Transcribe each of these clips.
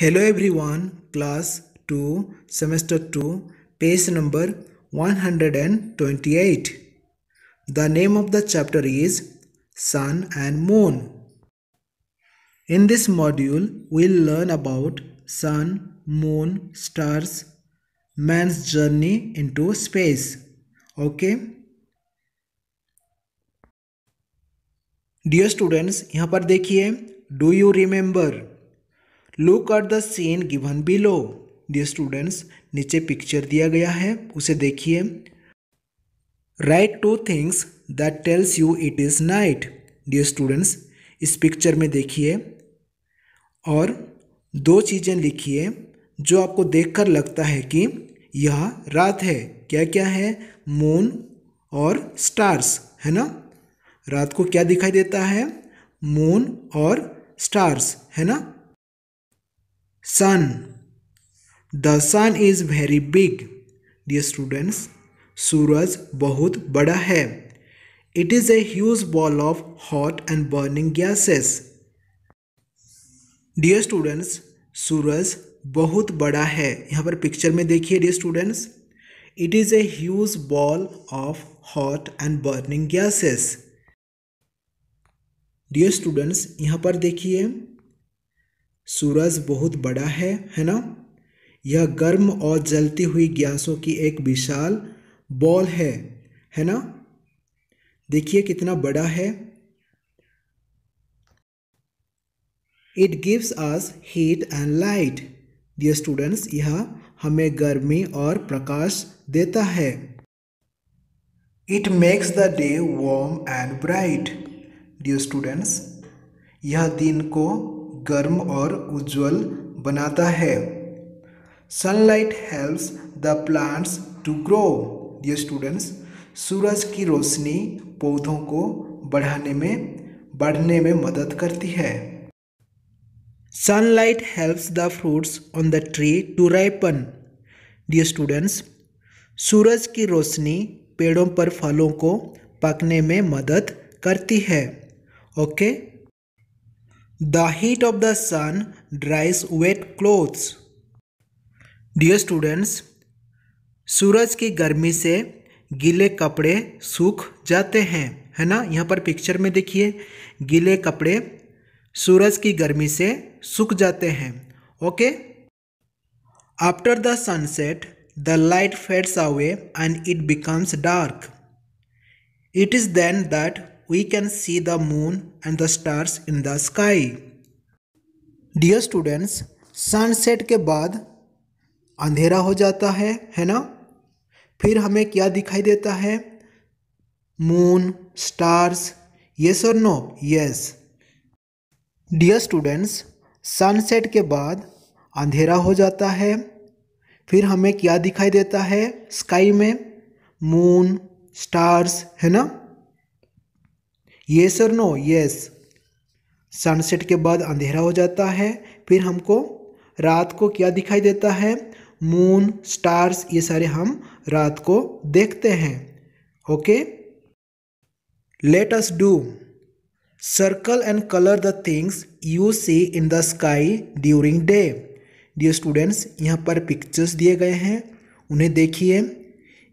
Hello everyone class two semester two page number one hundred and twenty eight the name of the chapter is sun and moon in this module we'll learn about sun moon stars man's journey into space okay dear students यहाँ पर देखिए do you remember look at the scene given below dear students नीचे picture दिया गया है उसे देखिए write two things that tells you it is night dear students इस पिक्चर में देखिए और दो चीज़ें लिखिए जो आपको देखकर लगता है कि यह रात है क्या क्या है मून और स्टार्स है ना रात को क्या दिखाई देता है मून और स्टार्स है ना sun. The sun is very big. Dear students, सूरज बहुत बड़ा है it is a huge ball of hot and burning gases dear students सूरज बहुत बड़ा है यहाँ पर पिक्चर में देखिए dear students it is a huge ball of hot and burning gases dear students यहाँ पर देखिए सूरज बहुत बड़ा है है ना यह गर्म और जलती हुई गैसों की एक विशाल बॉल है है ना देखिए कितना बड़ा है it gives us heat and light dear students यह हमें गर्मी और प्रकाश देता है it makes the day warm and bright dear students यह दिन को गर्म और उज्जवल बनाता है sunlight helps the plants to grow ये स्टूडेंट्स सूरज की रोशनी पौधों को बढ़ाने में बढ़ने में मदद करती है sunlight helps the fruits on the tree to ripen dear students सूरज की रोशनी पेड़ों पर फलों को पकने में मदद करती है okay okay? The heat of the sun dries wet clothes. Dear students सूरज की गर्मी से गीले कपड़े सूख जाते हैं है ना यहाँ पर पिक्चर में देखिए गीले कपड़े सूरज की गर्मी से सूख जाते हैं okay after the sunset the light fades away and it becomes dark it is then that we can see the moon and the stars in the sky. Dear students, sunset के बाद अंधेरा हो जाता है है ना फिर हमें क्या दिखाई देता है मून स्टार्स यस और no yes dear students sunset के बाद अंधेरा हो जाता है फिर हमें क्या दिखाई देता है स्काई में मून स्टार्स है ना ये सर नो येस सनसेट के बाद अंधेरा हो जाता है फिर हमको रात को क्या दिखाई देता है मून स्टार्स ये सारे हम रात को देखते हैं okay let us do circle and colour the things you see in the sky during day dear students यहाँ पर पिक्चर्स दिए गए हैं उन्हें देखिए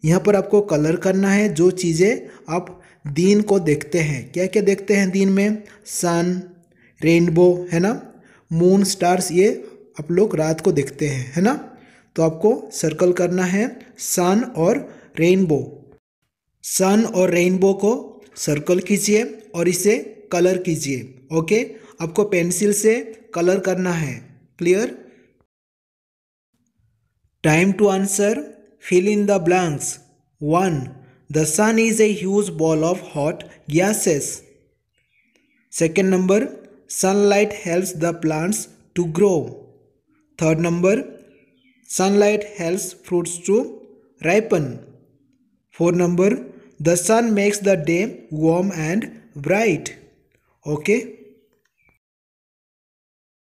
यहाँ पर आपको कलर करना है जो चीज़ें आप दिन को देखते हैं क्या क्या देखते हैं दिन में सन रेनबो है ना मून स्टार्स ये आप लोग रात को देखते हैं है ना तो आपको सर्कल करना है सन और रेनबो सन और रेनबो को सर्कल कीजिए और इसे कलर कीजिए ओके आपको पेंसिल से कलर करना है clear time to answer Fill in the blanks. 1. The sun is a huge ball of hot gases. Second number, sunlight helps the plants to grow. Third number, sunlight helps fruits to ripen. Four number, the sun makes the day warm and bright. Okay.